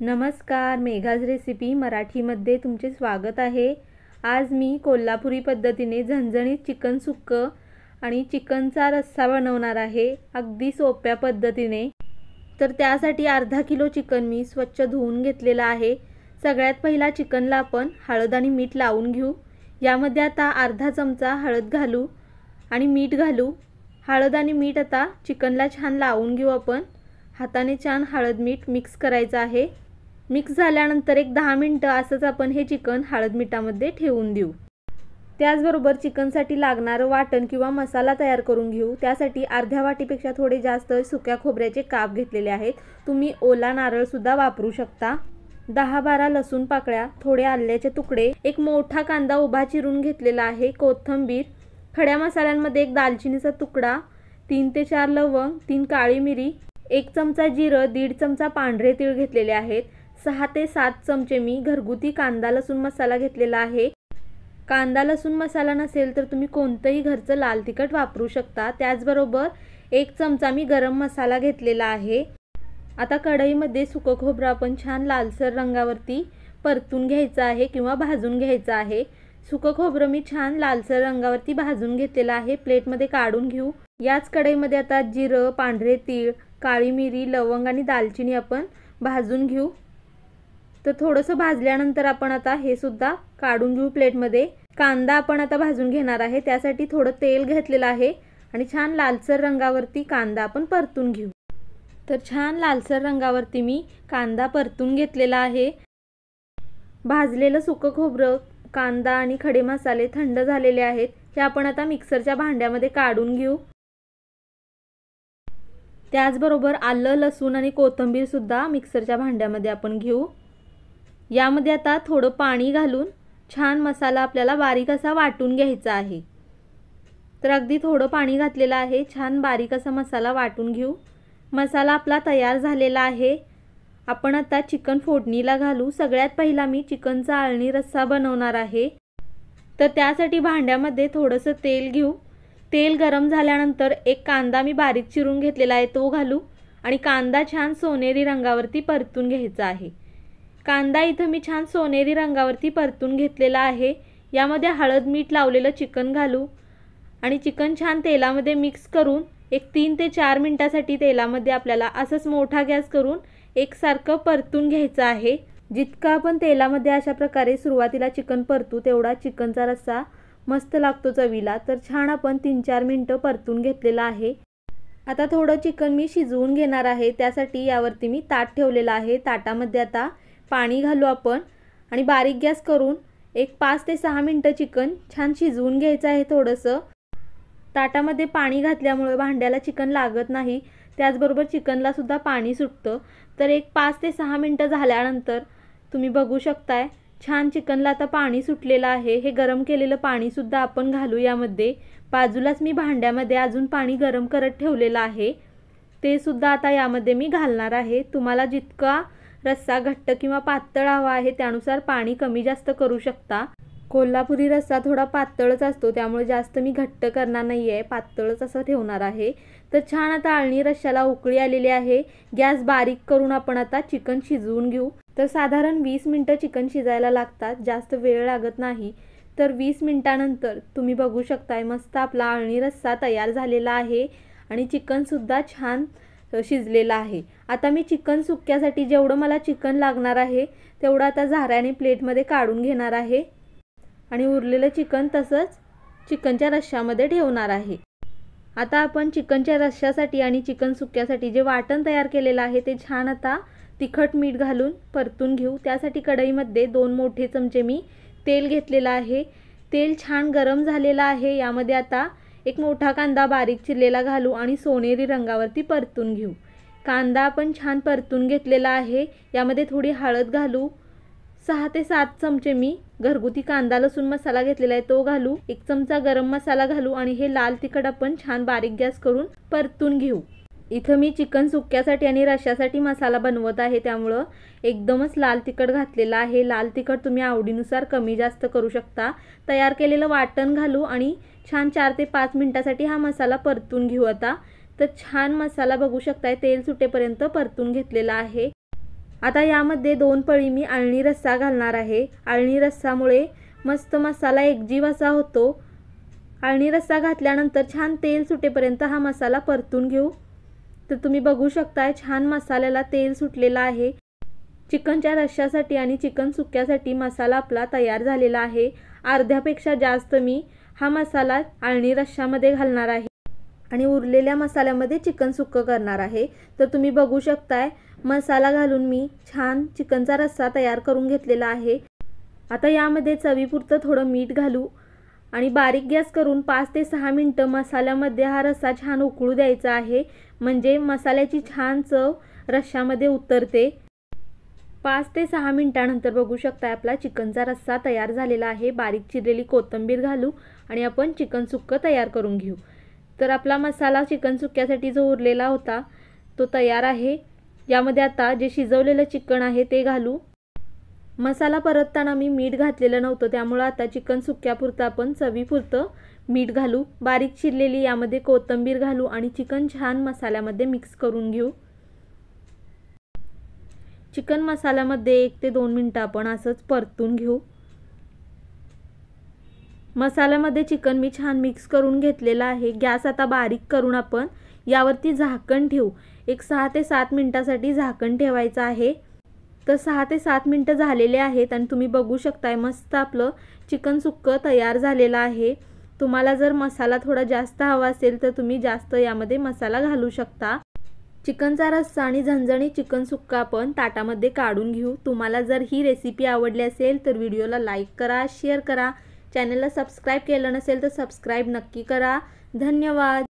नमस्कार मेघाज रेसिपी मराठीमध्ये तुमचे स्वागत आहे आज मी कोल्हापुरी पद्धतीने झणझणीत चिकन सुक्कं आणि चिकनचा रस्सा बनवणार आहे अगदी सोप्या पद्धतीने तर त्यासाठी अर्धा किलो चिकन मी स्वच्छ धुवून घेतलेलं आहे सगळ्यात पहिला चिकनला आपण हळद आणि मीठ लावून घेऊ यामध्ये आता अर्धा चमचा हळद घालू आणि मीठ घालू हळद आणि मीठ आता चिकनला छान लावून घेऊ आपण हाताने छान हळद मीठ मिक्स करायचं आहे मिक्स झाल्यानंतर एक दहा मिनटं असंच आपण हे चिकन हळद मिठामध्ये ठेवून देऊ त्याचबरोबर चिकनसाठी लागणारं वाटण किंवा मसाला तयार करून घेऊ त्यासाठी अर्ध्या वाटीपेक्षा थोडे जास्त सुक्या खोबऱ्याचे काप घेतलेले आहेत तुम्ही ओला नारळसुद्धा वापरू शकता दहा बारा लसूण पाकळ्या थोडे आल्याचे तुकडे एक मोठा कांदा उभा चिरून घेतलेला आहे कोथंबीर खड्या मसाल्यांमध्ये एक दालचिनीचा तुकडा तीन ते चार लवंग तीन काळी मिरी एक चमचा जिरं दीड चमचा पांढरे तीळ घेतलेले आहेत सहा ते सात चमचे मी घरगुती कांदा लसूण मसाला घेतलेला आहे कांदा लसूण मसाला नसेल तर तुम्ही कोणतंही घरचं लाल तिखट वापरू शकता त्याचबरोबर एक चमचा मी गरम मसाला घेतलेला आहे आता कढईमध्ये सुकं खोबरं आपण छान लालसर रंगावरती परतून घ्यायचं आहे किंवा भाजून घ्यायचं आहे सुकं खोबरं मी छान लालसर रंगावरती भाजून घेतलेलं आहे प्लेटमध्ये काढून घेऊ याच कढईमध्ये आता जिरं पांढरे तीळ काळी मिरी लवंग आणि दालचिनी आपण भाजून घेऊ तर थोडंसं भाजल्यानंतर आपण आता हे सुद्धा काढून घेऊ प्लेटमध्ये कांदा आपण आता भाजून घेणार आहे त्यासाठी थोडं तेल घेतलेलं आहे आणि छान लालसर रंगावरती कांदा आपण परतून घेऊ तर छान लालसर रंगावरती मी कांदा परतून घेतलेला आहे भाजलेलं सुकं खोबरं कांदा आणि खडे मसाले थंड झालेले आहेत हे आपण आता मिक्सरच्या भांड्यामध्ये काढून घेऊ त्याचबरोबर आलं लसूण आणि सुद्धा मिक्सरच्या भांड्यामध्ये आपण घेऊ यामध्ये आता थोडं पाणी घालून छान मसाला आपल्याला बारीक असा वाटून घ्यायचा आहे तर अगदी थोडं पाणी घातलेलं आहे छान बारीक असा मसाला वाटून घेऊ मसाला आपला तयार झालेला आहे आपण आता चिकन फोडणीला घालू सगळ्यात पहिला मी चिकनचा आळणी रस्सा बनवणार आहे तर त्यासाठी भांड्यामध्ये थोडंसं तेल घेऊ तेल गरम झाल्यानंतर एक कांदा मी बारीक चिरून घेतलेला आहे तो घालू आणि कांदा छान सोनेरी रंगावरती परतून घ्यायचा आहे कांदा इथं मी छान सोनेरी रंगावरती परतून घेतलेला आहे यामध्ये हळद मीठ लावलेलं चिकन घालू आणि चिकन छान तेलामध्ये मिक्स करून एक तीन ते चार मिनटासाठी तेलामध्ये आपल्याला असंच मोठा गॅस करून एकसारखं परतून घ्यायचं आहे जितकं आपण तेलामध्ये अशा प्रकारे सुरुवातीला चिकन परतू तेवढा चिकनचा रस्सा मस्त लागतो चवीला तर छान आपण तीन चार मिनटं परतून घेतलेला आहे आता थोडं चिकन मी शिजवून घेणार आहे त्यासाठी यावरती मी ताट ठेवलेलं आहे ताटामध्ये आता पाणी घालू आपण आणि बारीक गॅस करून एक पाच ते सहा मिनटं चिकन छान शिजवून घ्यायचं आहे थोडंसं ताटामध्ये पाणी घातल्यामुळे भांड्याला चिकन लागत नाही त्याचबरोबर चिकनलासुद्धा पाणी सुटतं तर एक पाच ते सहा मिनटं झाल्यानंतर तुम्ही बघू शकताय छान चिकनला आता पाणी सुटलेलं आहे हे गरम केलेलं पाणीसुद्धा आपण घालू यामध्ये बाजूलाच मी भांड्यामध्ये अजून पाणी गरम करत ठेवलेलं आहे ते सुद्धा आता यामध्ये मी घालणार आहे तुम्हाला जितका रस्सा घट्ट किंवा पातळ हवा आहे त्यानुसार पाणी कमी जास्त करू शकता कोल्हापुरी रस्सा थोडा पातळच असतो त्यामुळे जास्त मी घट्ट करणार नाही आहे पातळच असं ठेवणार आहे तर छान आता आळणी रश्श्याला उकळी आलेली आहे गॅस बारीक करून आपण आता चिकन शिजवून घेऊ तर साधारण वीस मिनटं चिकन शिजायला लागतात जास्त वेळ लागत नाही तर वीस मिनटानंतर तुम्ही बघू शकताय मस्त आपला आळणी रस्सा तयार झालेला आहे आणि चिकनसुद्धा छान शिजलेला आहे आता मी चिकन सुक्यासाठी जेवढं मला चिकन लागणार आहे तेवढं आता झाऱ्याने प्लेटमध्ये काढून घेणार आहे आणि उरलेलं चिकन तसंच चिकनच्या रश्श्यामध्ये ठेवणार आहे आता आपण चिकनच्या रश्श्यासाठी आणि चिकन सुक्यासाठी जे वाटण तयार केलेलं आहे ते छान आता तिखट मीठ घालून परतून घेऊ त्यासाठी कढईमध्ये दोन मोठे चमचे मी तेल घेतलेलं आहे तेल छान गरम झालेलं आहे यामध्ये आता एक मोठा कांदा बारीक चिरलेला घालू आणि सोनेरी रंगावरती परतून घेऊ कांदा आपण छान परतून घेतलेला आहे यामध्ये थोडी हळद घालू सहा ते सात चमचे मी घरगुती कांदा लसूण मसाला घेतलेला आहे तो घालू एक चमचा गरम मसाला घालू आणि हे लाल तिखट आपण छान बारीक गॅस करून परतून घेऊ इथं मी चिकन सुक्यासाठी आणि रशासाठी मसाला बनवत आहे त्यामुळं एकदमच लाल तिखट घातलेलं आहे लाल तिखट तुम्ही आवडीनुसार कमी जास्त करू शकता तयार केलेलं वाटण घालू आणि छान चार ते पाच मिनटासाठी हा मसाला परतून घेऊ आता तर छान मसाला बघू शकताय तेल सुटेपर्यंत परतून घेतलेला आहे आता यामध्ये दोन पळी मी आळणी रस्सा घालणार आहे आळणी रस्सामुळे मस्त मसाला एकजीव असा होतो आळणी रस्सा घातल्यानंतर छान तेल सुटेपर्यंत हा मसाला परतून घेऊ तर तुम्ही बघू शकताय छान मसाल्याला तेल सुटलेलं आहे चिकनच्या रश्श्यासाठी आणि चिकन सुक्यासाठी मसाला आपला तयार झालेला आहे अर्ध्यापेक्षा जास्त मी हा मसाला आळणी रश्श्यामध्ये घालणार आहे आणि उरलेल्या मसाल्यामध्ये चिकन सुक्क करणार आहे तर तुम्ही बघू शकताय मसाला घालून मी छान चिकनचा रस्सा तयार करून घेतलेला आहे आता यामध्ये चवीपुरतं थोडं मीठ घालू आणि बारीक गॅस करून पाच ते सहा मिनटं मसाल्यामध्ये हा रस्सा छान उकळू द्यायचा आहे म्हणजे मसाल्याची छान चव रश्श्यामध्ये उतरते पाच ते सहा मिनटानंतर बघू शकता आपला चिकनचा रस्सा तयार झालेला आहे बारीक चिरलेली कोथिंबीर घालू आणि आपण चिकन सुक्कं तयार करून घेऊ तर आपला मसाला चिकन सुक्क्यासाठी जो उरलेला होता तो तयार आहे यामध्ये आता जे शिजवलेलं चिकन आहे ते घालू मसाला परतताना मी मीठ घातलेलं नव्हतं त्यामुळं आता चिकन सुक्यापुरतं आपण चवीपुरतं मीठ घालू बारीक चिरलेली यामध्ये कोथंबीर घालू आणि चिकन छान मसाल्यामध्ये मिक्स करून घेऊ चिकन मसाल्यामध्ये एक ते दोन मिनटं आपण असंच परतून घेऊ मसाल्यामध्ये चिकन मी छान मिक्स करून घेतलेलं आहे गॅस आता बारीक करून आपण यावरती झाकण ठेवू एक सहा ते सात मिनटासाठी झाकण ठेवायचं आहे तर सहा ते सात मिनटं झालेले आहेत आणि तुम्ही बघू शकताय मस्त आपलं चिकन सुक्कं तयार झालेलं आहे तुम्हाला जर मसाला थोडा जास्त हवा असेल तर तुम्ही जास्त यामध्ये मसाला घालू शकता चिकनचा रस्सा आणि झणझणी चिकन सुक्का आपण ताटामध्ये काढून घेऊ तुम्हाला जर ही रेसिपी आवडली असेल तर व्हिडिओला लाईक करा शेअर करा चॅनलला सबस्क्राईब केलं नसेल तर सबस्क्राईब नक्की करा धन्यवाद